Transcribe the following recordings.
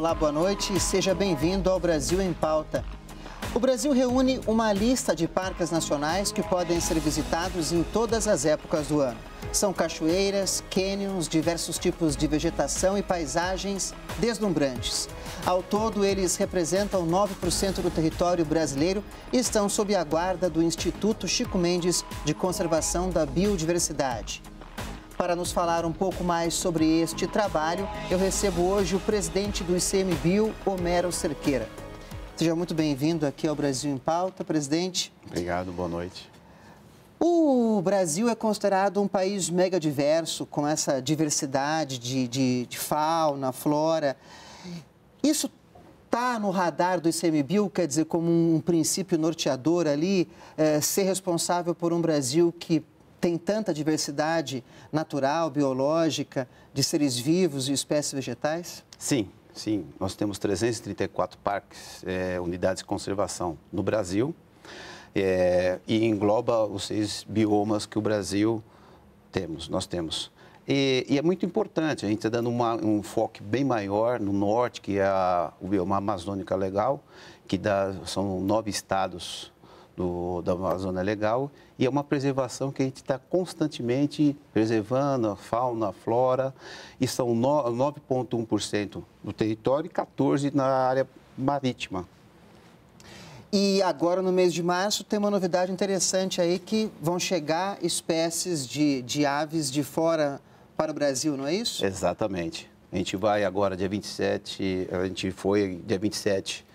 Olá, boa noite e seja bem-vindo ao Brasil em Pauta. O Brasil reúne uma lista de parques nacionais que podem ser visitados em todas as épocas do ano. São cachoeiras, cânions, diversos tipos de vegetação e paisagens deslumbrantes. Ao todo, eles representam 9% do território brasileiro e estão sob a guarda do Instituto Chico Mendes de Conservação da Biodiversidade. Para nos falar um pouco mais sobre este trabalho, eu recebo hoje o presidente do ICMBio, Homero Cerqueira. Seja muito bem-vindo aqui ao Brasil em Pauta, presidente. Obrigado, boa noite. O Brasil é considerado um país mega diverso, com essa diversidade de, de, de fauna, flora. Isso está no radar do ICMBio, quer dizer, como um princípio norteador ali, é, ser responsável por um Brasil que tem tanta diversidade natural, biológica, de seres vivos e espécies vegetais? Sim, sim. Nós temos 334 parques, é, unidades de conservação no Brasil é, e engloba os seis biomas que o Brasil temos, nós temos. E, e é muito importante, a gente está dando uma, um foco bem maior no norte, que é a, o bioma amazônica legal, que dá, são nove estados do, da Amazônia Legal e é uma preservação que a gente está constantemente preservando a fauna, a flora, e são 9,1% do território e 14% na área marítima. E agora, no mês de março, tem uma novidade interessante aí que vão chegar espécies de, de aves de fora para o Brasil, não é isso? Exatamente. A gente vai agora, dia 27, a gente foi dia 27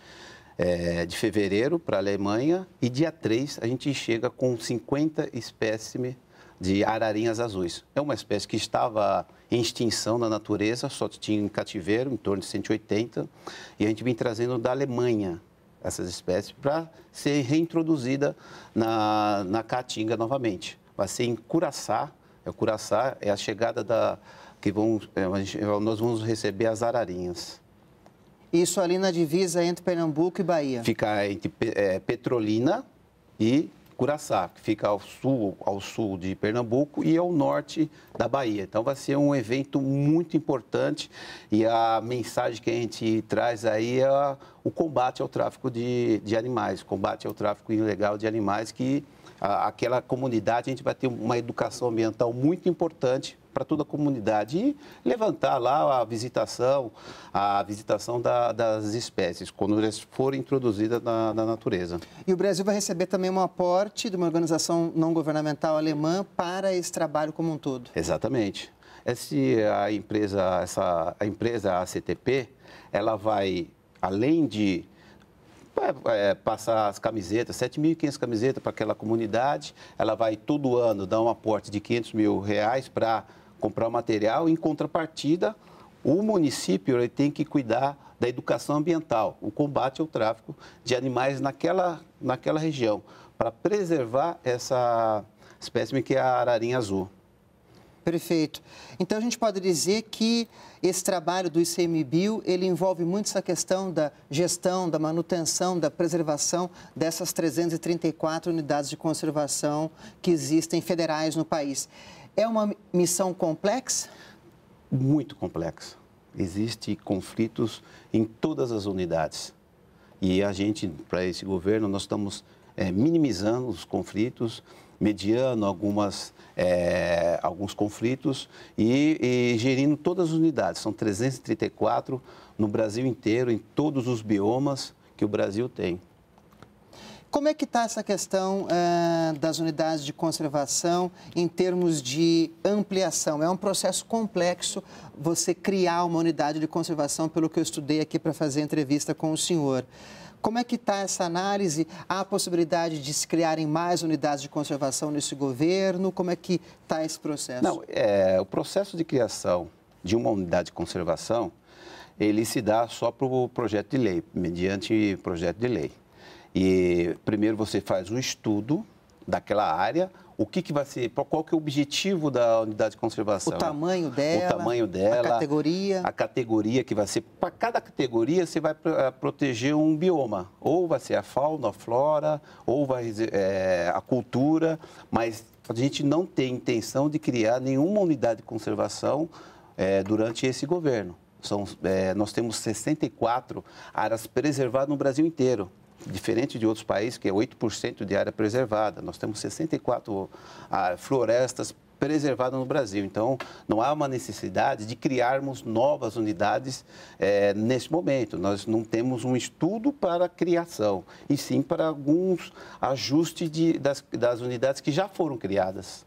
é, de fevereiro para a Alemanha e dia 3 a gente chega com 50 espécimes de ararinhas azuis. É uma espécie que estava em extinção na natureza, só tinha em cativeiro, em torno de 180, e a gente vem trazendo da Alemanha essas espécies para ser reintroduzida na, na caatinga novamente. Vai ser em Curaçá, é Curaçá, é a chegada da que vão, é, nós vamos receber as ararinhas. Isso ali na divisa entre Pernambuco e Bahia. Fica entre é, Petrolina e Curaçá, que fica ao sul, ao sul de Pernambuco e ao norte da Bahia. Então vai ser um evento muito importante e a mensagem que a gente traz aí é o combate ao tráfico de, de animais, combate ao tráfico ilegal de animais, que a, aquela comunidade a gente vai ter uma educação ambiental muito importante para toda a comunidade e levantar lá a visitação, a visitação da, das espécies, quando elas forem introduzidas na, na, natureza. E o Brasil vai receber também um aporte de uma organização não governamental alemã para esse trabalho como um todo. Exatamente. Esse, a empresa, essa, a empresa ACTP, ela vai, além de é, é passar as camisetas, 7.500 camisetas para aquela comunidade. Ela vai todo ano dar um aporte de 500 mil reais para comprar o material. Em contrapartida, o município ele tem que cuidar da educação ambiental, o combate ao tráfico de animais naquela, naquela região, para preservar essa espécime que é a ararinha azul. Perfeito. Então a gente pode dizer que esse trabalho do ICMBio, ele envolve muito essa questão da gestão, da manutenção, da preservação dessas 334 unidades de conservação que existem federais no país. É uma missão complexa? Muito complexa. Existem conflitos em todas as unidades. E a gente, para esse governo, nós estamos é, minimizando os conflitos, mediando algumas, é, alguns conflitos e, e, gerindo todas as unidades. São 334 no Brasil inteiro, em todos os biomas que o Brasil tem. Como é que está essa questão eh, das unidades de conservação em termos de ampliação? É um processo complexo você criar uma unidade de conservação, pelo que eu estudei aqui para fazer entrevista com o senhor. Como é que está essa análise? Há a possibilidade de se criarem mais unidades de conservação nesse governo? Como é que está esse processo? Não, é, o processo de criação de uma unidade de conservação, ele se dá só para o projeto de lei, mediante projeto de lei. E primeiro você faz um estudo daquela área, o que, que vai ser, qual que é o objetivo da unidade de conservação. O tamanho dela. O tamanho dela. A categoria. A categoria que vai ser. Para cada categoria, você vai proteger um bioma. Ou vai ser a fauna, a flora, ou vai é, a cultura, mas a gente não tem intenção de criar nenhuma unidade de conservação é, durante esse governo. São, é, nós temos 64 áreas preservadas no Brasil inteiro diferente de outros países, que é 8% de área preservada. Nós temos 64 ah, florestas preservadas no Brasil. Então, não há uma necessidade de criarmos novas unidades é, momento. Nós não temos um estudo para criação, e sim para alguns ajustes de, das, das unidades que já foram criadas.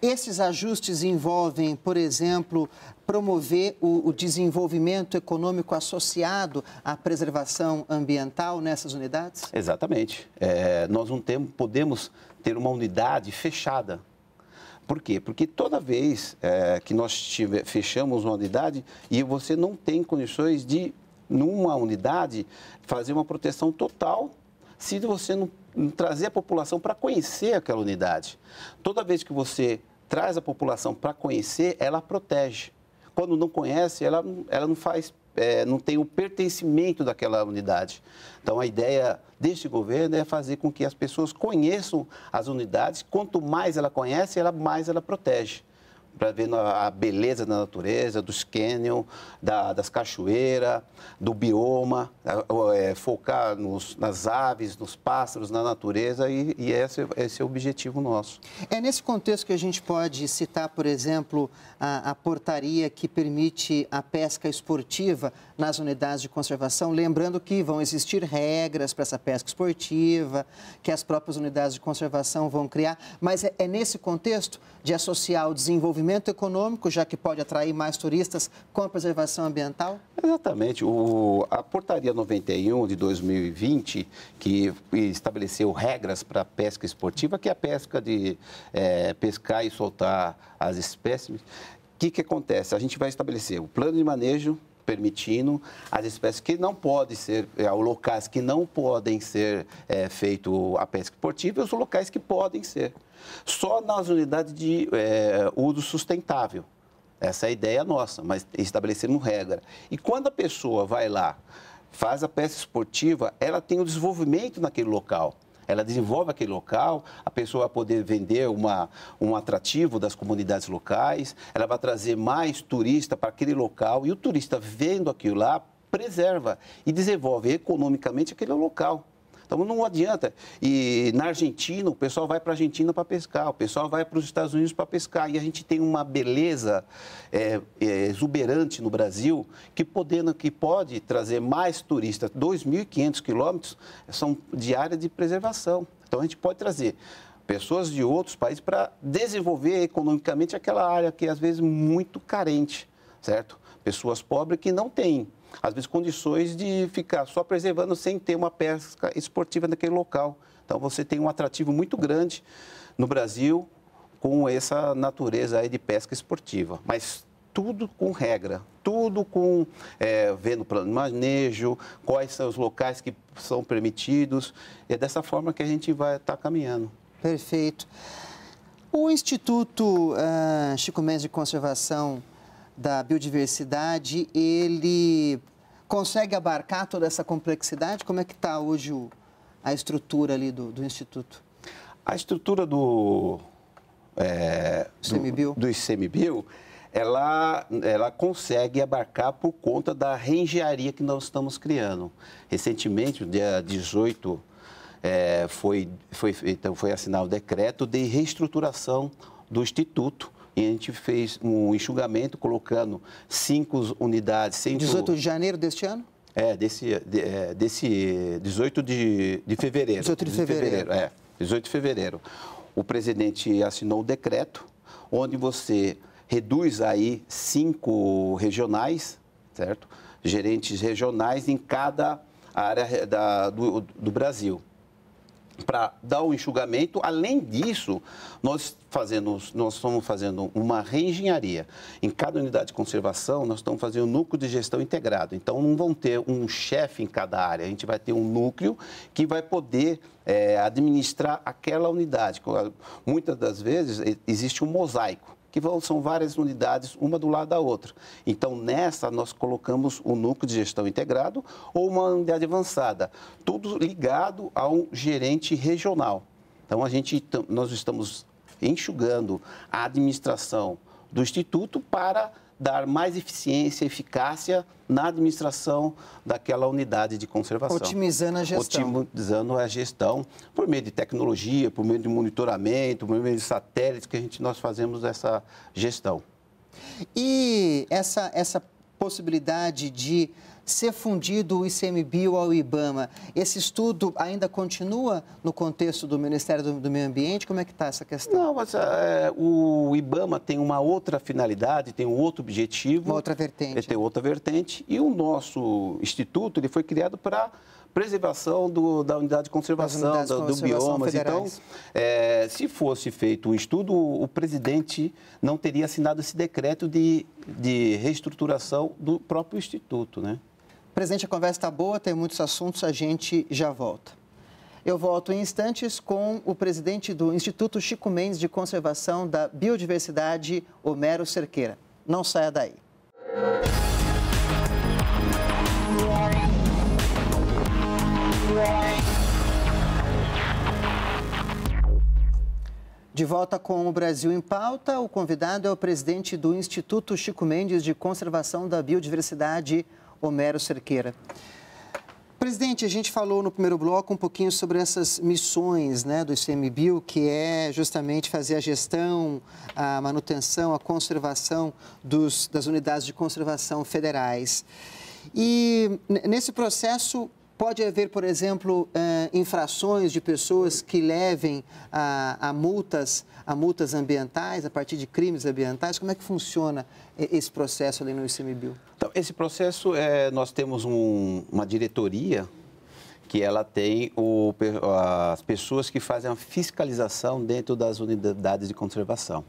Esses ajustes envolvem, por exemplo, promover o, o desenvolvimento econômico associado à preservação ambiental nessas unidades? Exatamente. É, nós não temos, podemos ter uma unidade fechada por quê? Porque toda vez é, que nós tiver, fechamos uma unidade e você não tem condições de, numa unidade, fazer uma proteção total se você não, trazer a população para conhecer aquela unidade. Toda vez que você traz a população para conhecer, ela protege. Quando não conhece, ela, ela não faz, é, não tem o pertencimento daquela unidade. Então, a ideia deste governo é fazer com que as pessoas conheçam as unidades. Quanto mais ela conhece, ela mais ela protege para ver a beleza da natureza, dos cânions, da, das cachoeiras, do bioma, é, focar nos, nas aves, nos pássaros, na natureza, e, e esse, esse, é o objetivo nosso. É nesse contexto que a gente pode citar, por exemplo, a, a portaria que permite a pesca esportiva nas unidades de conservação, lembrando que vão existir regras para essa pesca esportiva, que as próprias unidades de conservação vão criar, mas é, é nesse contexto de associar o desenvolvimento desenvolvimento econômico, já que pode atrair mais turistas com a preservação ambiental? Exatamente. O, a portaria 91 de 2020, que estabeleceu regras para a pesca esportiva, que é a pesca de é, pescar e soltar as espécies, o que, que acontece? A gente vai estabelecer o plano de manejo permitindo as espécies que não podem ser, é, ou locais que não podem ser é, feito a pesca esportiva e os locais que podem ser. Só nas unidades de é, uso sustentável. Essa é a ideia nossa, mas estabelecendo regra. E quando a pessoa vai lá, faz a pesca esportiva, ela tem o um desenvolvimento naquele local ela desenvolve aquele local, a pessoa vai poder vender uma, um atrativo das comunidades locais, ela vai trazer mais turista para aquele local e o turista vendo aquilo lá preserva e desenvolve economicamente aquele local. Então não adianta. E na Argentina, o pessoal vai para a Argentina para pescar, o pessoal vai para os Estados Unidos para pescar. E a gente tem uma beleza é, é, exuberante no Brasil que, podendo, que pode trazer mais turistas. 2.500 quilômetros são de área de preservação. Então a gente pode trazer pessoas de outros países para desenvolver economicamente aquela área que é, às vezes muito carente, certo? Pessoas pobres que não têm às vezes, condições de ficar só preservando sem ter uma pesca esportiva naquele local. Então, você tem um atrativo muito grande no Brasil com essa natureza aí de pesca esportiva. Mas tudo com regra, tudo com é, vendo plano de manejo, quais são os locais que são permitidos. É dessa forma que a gente vai estar tá caminhando. Perfeito. O Instituto uh, Chico Mendes de Conservação da biodiversidade, ele consegue abarcar toda essa complexidade? Como é que está hoje o, a estrutura ali do, do Instituto? A estrutura do, é, do, do ICMBio, ela, ela consegue abarcar por conta da reengenharia que nós estamos criando. Recentemente, no dia 18, é, foi, foi, então, foi assinado o decreto de reestruturação do Instituto, e a gente fez um enxugamento colocando cinco unidades. Cinco... 18 de janeiro deste ano? É, desse, de, é, desse 18 de, de fevereiro. 18 de fevereiro. de fevereiro, é. 18 de fevereiro. O presidente assinou o decreto onde você reduz aí cinco regionais, certo? Gerentes regionais em cada área da, do, do Brasil para dar o enxugamento. Além disso, nós, fazemos, nós estamos fazendo uma reengenharia. Em cada unidade de conservação, nós estamos fazendo um núcleo de gestão integrado. Então, não vão ter um chefe em cada área, a gente vai ter um núcleo que vai poder é, administrar aquela unidade. Muitas das vezes, existe um mosaico que são várias unidades, uma do lado da outra. Então, nessa, nós colocamos o núcleo de gestão integrado ou uma unidade avançada, tudo ligado a um gerente regional. Então, a gente, nós estamos enxugando a administração do Instituto para dar mais eficiência, eficácia na administração daquela unidade de conservação. Otimizando a gestão. Otimizando a gestão por meio de tecnologia, por meio de monitoramento, por meio de satélites que a gente, nós fazemos essa gestão. E essa, essa possibilidade de ser fundido o ICMBio ao IBAMA, esse estudo ainda continua no contexto do Ministério do, do Meio Ambiente? Como é que está essa questão? Não, mas é, o IBAMA tem uma outra finalidade, tem um outro objetivo. Uma outra vertente. Ele tem outra vertente. E o nosso instituto ele foi criado para preservação do, da unidade de conservação, da, conservação do biomas. Então, federais. Então, é, se fosse feito um estudo, o, o, presidente não teria assinado esse decreto de, de reestruturação do próprio Instituto, né? Presidente, a conversa está boa, tem muitos assuntos, a gente já volta. Eu volto em instantes com o presidente do Instituto Chico Mendes de Conservação da Biodiversidade, Homero Cerqueira. Não saia daí. De volta com o Brasil em pauta, o convidado é o presidente do Instituto Chico Mendes de Conservação da Biodiversidade, Homero Cerqueira. Presidente, a gente falou no primeiro bloco um pouquinho sobre essas missões né, do ICMBio, que é justamente fazer a gestão, a manutenção, a conservação dos, das unidades de conservação federais. E nesse processo, Pode haver, por exemplo, eh, infrações de pessoas que levem a, a, multas, a multas ambientais, a partir de crimes ambientais. Como é que funciona esse processo ali no ICMBio? Então, esse processo, é, nós temos um, uma diretoria que ela tem o, as pessoas que fazem a fiscalização dentro das unidades de conservação.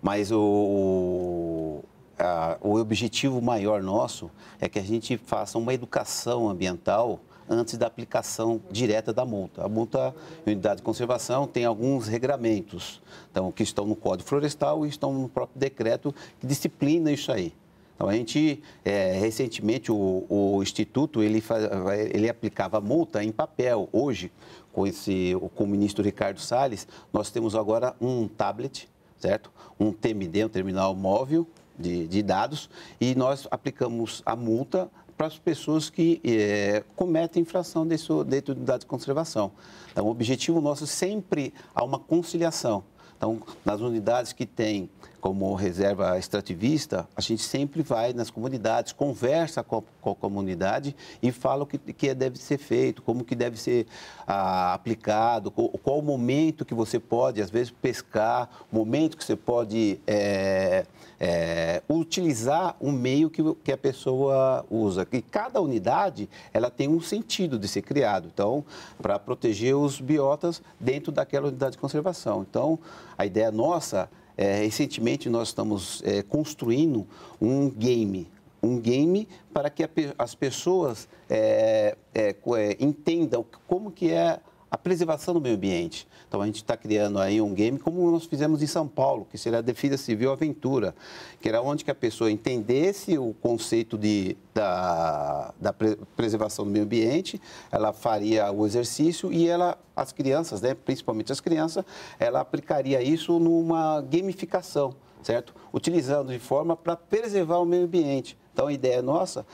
Mas o, a, o objetivo maior nosso é que a gente faça uma educação ambiental antes da aplicação direta da multa. A multa em unidade de conservação tem alguns regramentos então, que estão no Código Florestal e estão no próprio decreto que disciplina isso aí. Então, a gente, é, recentemente, o, o, Instituto, ele, faz, ele aplicava multa em papel. Hoje, com, esse, com o ministro Ricardo Salles, nós temos agora um tablet, certo? Um TMD, um terminal móvel de, de dados, e nós aplicamos a multa para as pessoas que é, cometem infração desse, dentro da de conservação. Então, o objetivo nosso é sempre há uma conciliação. Então, nas unidades que têm como reserva extrativista, a gente sempre vai nas comunidades, conversa com a, com a comunidade e fala o que, que, deve ser feito, como que deve ser ah, aplicado, qual, qual, o momento que você pode, às vezes, pescar, momento que você pode é, é, utilizar o um meio que, que a pessoa usa. E cada unidade, ela tem um sentido de ser criado, então, para proteger os biotas dentro daquela unidade de conservação. Então, a ideia nossa é, recentemente nós estamos é, construindo um game, um game para que a, as pessoas é, é, é, entendam como que é a preservação do meio ambiente. Então a gente está criando aí um game como nós fizemos em São Paulo, que seria a Defesa Civil Aventura, que era onde que a pessoa entendesse o conceito de, da, da preservação do meio ambiente, ela faria o exercício e ela, as crianças, né, principalmente as crianças, ela aplicaria isso numa gamificação certo? Utilizando de forma para preservar o meio ambiente. Então a ideia nossa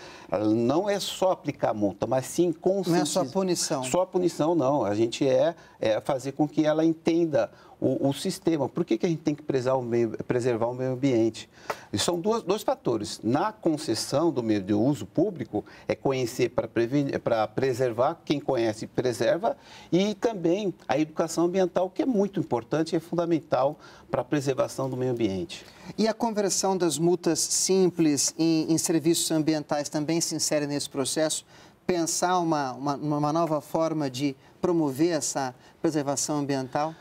não é só aplicar multa, mas sim conscientizar. Não é só punição. Só punição não. A gente é, é fazer com que ela entenda o, o, sistema. Por que, que a gente tem que o meio, preservar o meio ambiente? E são duas, dois fatores. Na concessão do meio de uso público, é conhecer para preservar, quem conhece preserva, e também a educação ambiental, que é muito importante e é fundamental para a preservação do meio ambiente. E a conversão das multas simples em, em serviços ambientais também se insere nesse processo? Pensar uma, uma, uma nova forma de promover essa preservação ambiental?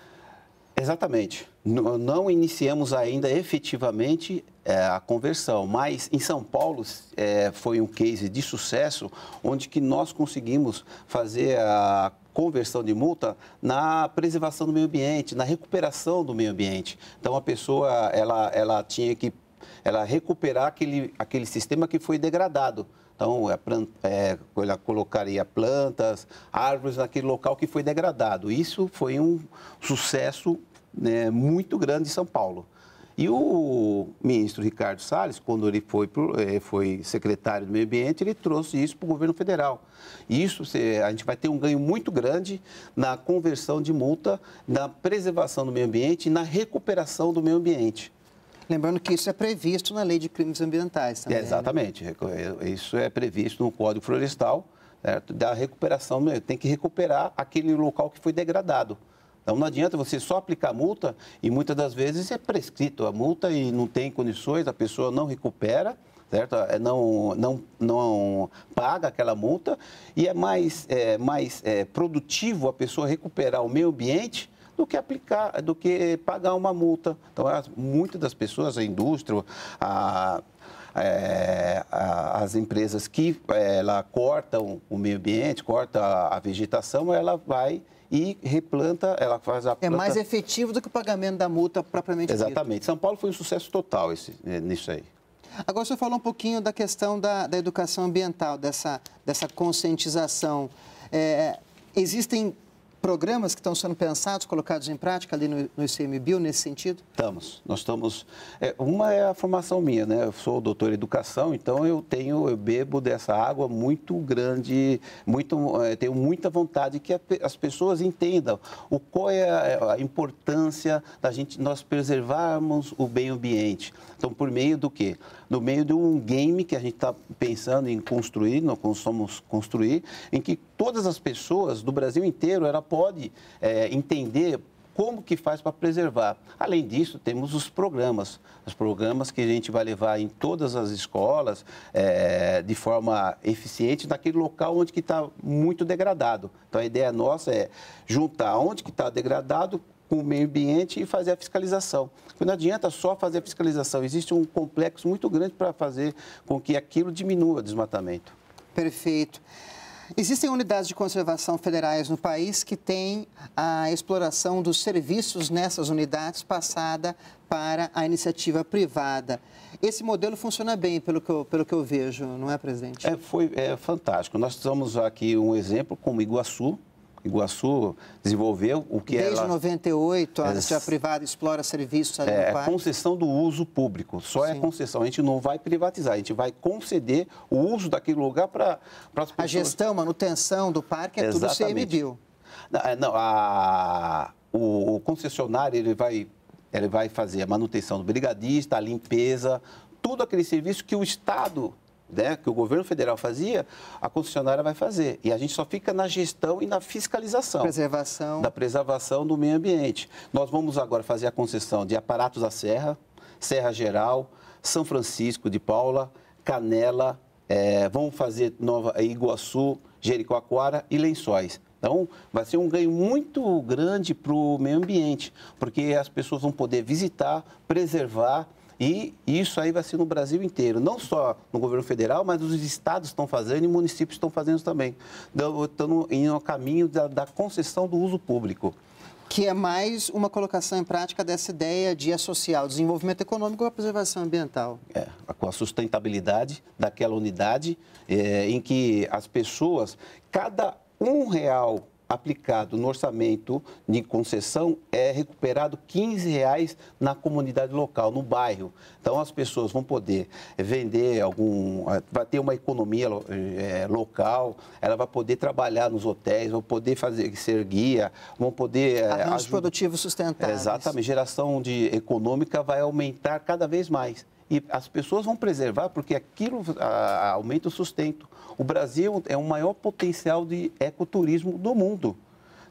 Exatamente. Não, iniciamos ainda efetivamente é, a conversão, mas em São Paulo é, foi um case de sucesso onde que nós conseguimos fazer a conversão de multa na preservação do meio ambiente, na recuperação do meio ambiente. Então a pessoa ela, ela tinha que ela recuperar aquele, aquele sistema que foi degradado. Então, é, é, ela colocaria plantas, árvores naquele local que foi degradado. Isso foi um sucesso né, muito grande em São Paulo. E o ministro Ricardo Salles, quando ele foi, eh, foi secretário do meio ambiente, ele trouxe isso para o governo federal. E isso a gente vai ter um ganho muito grande na conversão de multa, na preservação do meio ambiente e na recuperação do meio ambiente. Lembrando que isso é previsto na lei de crimes ambientais também. É, exatamente. Né? Isso é previsto no Código Florestal, certo? da recuperação, né? tem que recuperar aquele local que foi degradado. Então não adianta você só aplicar multa e muitas das vezes é prescrito a multa e não tem condições, a pessoa não recupera certo? É, não, não, não paga aquela multa e é mais, é, mais é, produtivo a pessoa recuperar o meio ambiente do que aplicar, do que pagar uma multa. Então, as, muitas das pessoas, a indústria, a, é, a, as empresas que ela é, cortam o meio ambiente, corta a, a vegetação, ela vai e replanta, ela faz a planta... É mais efetivo do que o pagamento da multa propriamente dita. Exatamente. Dito. São Paulo foi um sucesso total esse, né, nisso aí. Agora, senhor falou um pouquinho da questão da, da educação ambiental, dessa, dessa conscientização. É, existem programas que estão sendo pensados, colocados em prática ali no, no ICMBio nesse sentido? Estamos. Nós estamos. É, uma é a formação minha, né? Eu sou doutor em educação, então eu tenho, eu bebo dessa água muito grande, muito, é, tenho muita vontade que a, as pessoas entendam o qual é a, é, a, importância da gente nós preservarmos o bem ambiente. Então, por meio do quê? No meio de um game que a gente está pensando em construir, nós somos construir, em que todas as pessoas do Brasil inteiro ela pode é, entender como que faz para preservar. Além disso, temos os programas, os programas que a gente vai levar em todas as escolas é, de forma eficiente naquele local onde que está muito degradado. Então, a ideia nossa é juntar onde que está degradado com o meio ambiente e fazer a fiscalização. Porque não adianta só fazer a fiscalização, existe um complexo muito grande para fazer com que aquilo diminua o desmatamento. Perfeito. Existem unidades de conservação federais no país que têm a exploração dos serviços nessas unidades passada para a iniciativa privada. Esse modelo funciona bem, pelo que eu, pelo que eu vejo, não é, presidente? É, foi, é fantástico. Nós temos aqui um exemplo como Iguaçu, Iguaçu desenvolveu o que é Desde ela... 98, a é, privada explora serviços ali é, no é parque. concessão do uso público, só é Sim. é concessão. A gente não vai privatizar, a gente vai conceder o uso daquele lugar para as pessoas. A gestão, manutenção do parque é Exatamente. tudo CMBio. Não, a, o, o concessionário ele vai, ele vai fazer a manutenção do brigadista, a limpeza, tudo aquele serviço que o Estado né, que o governo federal fazia, a concessionária vai fazer. E a gente só fica na gestão e na fiscalização. Preservação. Da preservação do meio ambiente. Nós vamos agora fazer a concessão de Aparatos da Serra, Serra Geral, São Francisco de Paula, Canela, é, vamos fazer Nova Iguaçu, Jericoacoara e Lençóis. Então, vai ser um ganho muito grande para o meio ambiente, porque as pessoas vão poder visitar, preservar e isso aí vai ser no Brasil inteiro, não só no governo federal, mas os estados estão fazendo e municípios estão fazendo também. Estão indo ao caminho da, da concessão do uso público. Que é mais uma colocação em prática dessa ideia de associar o desenvolvimento econômico à preservação ambiental. É, com a sustentabilidade daquela unidade é, em que as pessoas, cada um real aplicado no orçamento de concessão é recuperado 15 reais na comunidade local, no bairro. Então as pessoas vão poder vender algum, eh, vai ter uma economia é, local, ela vai poder trabalhar nos hotéis, vão poder fazer ser guia, vão poder eh, arranjos ajuda... produtivos sustentáveis. Exatamente, geração de econômica vai aumentar cada vez mais e as pessoas vão preservar porque aquilo a, aumenta o sustento. O Brasil é o maior potencial de ecoturismo do mundo.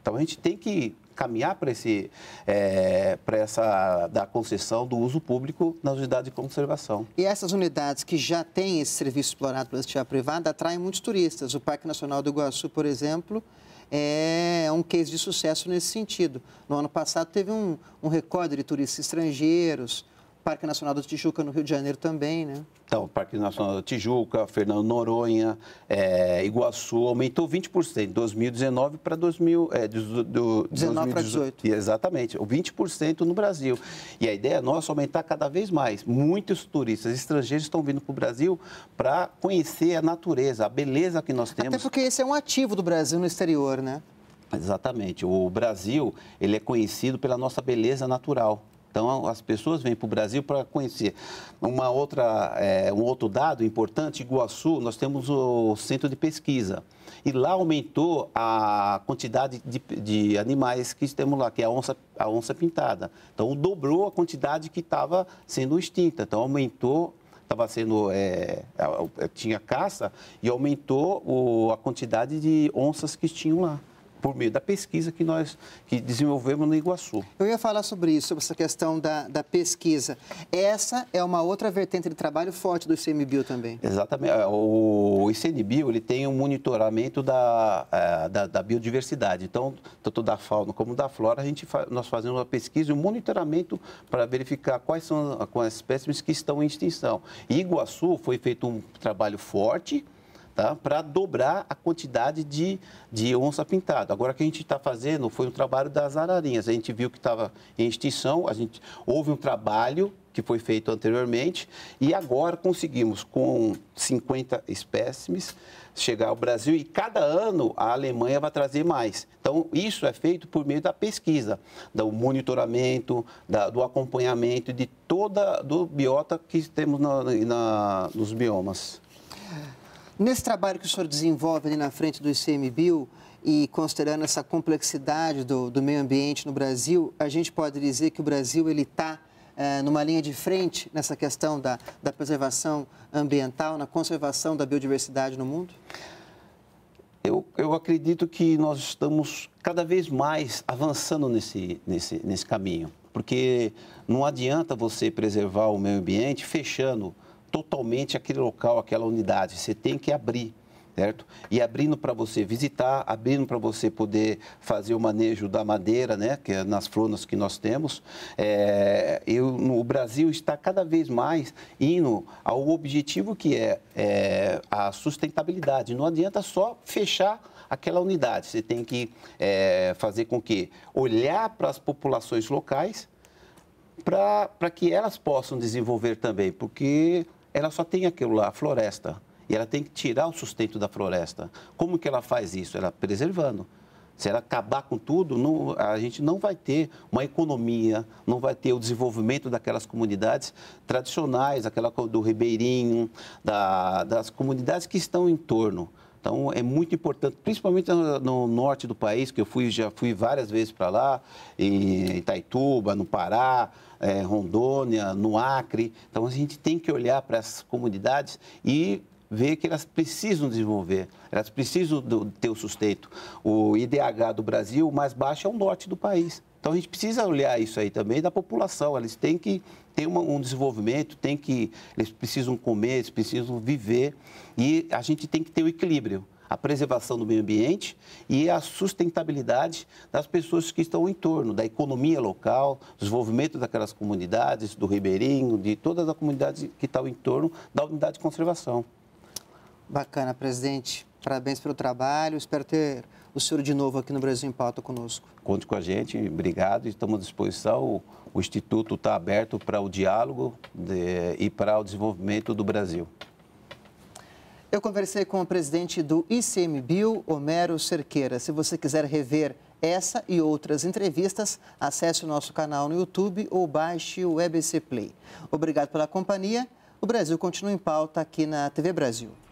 Então a gente tem que caminhar para esse é, para essa da concessão do uso público nas unidades de conservação. E essas unidades que já têm esse serviço explorado pela iniciativa privada atraem muitos turistas. O Parque Nacional do Iguaçu, por exemplo, é, é um case de sucesso nesse sentido. No ano passado teve um, um recorde de turistas estrangeiros. Parque Nacional da Tijuca, no Rio de Janeiro também, né? Então, Parque Nacional da Tijuca, Fernando Noronha, é, Iguaçu, aumentou 20%, 2019 para 2000, é, do, do, 19 para 18. Exatamente, 20% no Brasil. E a ideia nossa é aumentar cada vez mais. Muitos turistas estrangeiros estão vindo para o Brasil para conhecer a natureza, a beleza que nós temos. Até porque esse é um ativo do Brasil no exterior, né? Exatamente. O Brasil, ele é conhecido pela nossa beleza natural. Então, as pessoas vêm para o Brasil para conhecer. Uma outra, é, um outro dado importante, Iguaçu, nós temos o centro de pesquisa. E lá aumentou a quantidade de, de animais que temos lá, que é a onça, a onça pintada. Então, dobrou a quantidade que estava sendo extinta. Então, aumentou estava sendo é, tinha caça e aumentou o, a quantidade de onças que tinham lá por meio da pesquisa que nós que desenvolvemos no Iguaçu. Eu ia falar sobre isso, sobre essa questão da, da pesquisa. Essa é uma outra vertente de trabalho forte do ICMBio também. Exatamente. É, o ICMBio ele tem um monitoramento da, é, da, da biodiversidade. Então, tanto da fauna como da flora, a gente nós fazemos uma pesquisa e um monitoramento para verificar quais são as espécies que estão em extinção. Iguaçu foi feito um trabalho forte tá? para dobrar a quantidade de, de onça pintada. Agora, o que a gente está fazendo foi um trabalho das ararinhas. A gente viu que estava em extinção, a gente, houve um trabalho que foi feito anteriormente e agora conseguimos, com 50 espécimes, chegar ao Brasil e cada ano a Alemanha vai trazer mais. Então, isso é feito por meio da pesquisa, do monitoramento, da, do acompanhamento de toda do biota que temos na, na, nos biomas. Nesse trabalho que o senhor desenvolve ali na frente do ICMBio, e considerando essa complexidade do, do meio ambiente no Brasil, a gente pode dizer que o Brasil ele está é, eh, numa linha de frente nessa questão da, da preservação ambiental, na conservação da biodiversidade no mundo? Eu, eu acredito que nós estamos cada vez mais avançando nesse, nesse, nesse caminho, porque não adianta você preservar o meio ambiente fechando totalmente aquele local, aquela unidade. Você tem que abrir. Certo? E abrindo para você visitar, abrindo para você poder fazer o manejo da madeira, né? Que é nas fronas que nós temos, é, eu, no, o Brasil está cada vez mais indo ao objetivo que é, é a sustentabilidade. Não adianta só fechar aquela unidade. Você tem que é, fazer com que olhar para as populações locais para que elas possam desenvolver também, porque ela só tem aquilo lá, a floresta, e ela tem que tirar o sustento da floresta. Como que ela faz isso? Ela preservando. Se ela acabar com tudo, não, a gente não vai ter uma economia, não vai ter o desenvolvimento daquelas comunidades tradicionais, aquela do ribeirinho, da, das comunidades que estão em torno. Então é muito importante, principalmente no norte do país, que eu fui já fui várias vezes para lá, em Itaituba, no Pará, é, Rondônia, no Acre. Então a gente tem que olhar para as comunidades e ver que elas precisam desenvolver, elas precisam do, ter o sustento. O IDH do Brasil, o mais baixo, é o norte do país. Então a gente precisa olhar isso aí também da população. Eles têm que ter uma, um desenvolvimento, têm que eles precisam comer, eles precisam viver e a gente tem que ter o equilíbrio a preservação do meio ambiente e a sustentabilidade das pessoas que estão em torno, da economia local, desenvolvimento daquelas comunidades, do ribeirinho, de todas as comunidades que está em torno da unidade de conservação. Bacana, presidente. Parabéns pelo trabalho. Espero ter o senhor de novo aqui no Brasil em Pauta conosco. Conte com a gente, obrigado. Estamos à disposição. O, o Instituto está aberto para o diálogo de, e para o desenvolvimento do Brasil. Eu conversei com o presidente do ICMBio, Homero Cerqueira. Se você quiser rever essa e outras entrevistas, acesse o nosso canal no YouTube ou baixe o EBC Play. Obrigado pela companhia. O Brasil continua em pauta aqui na TV Brasil.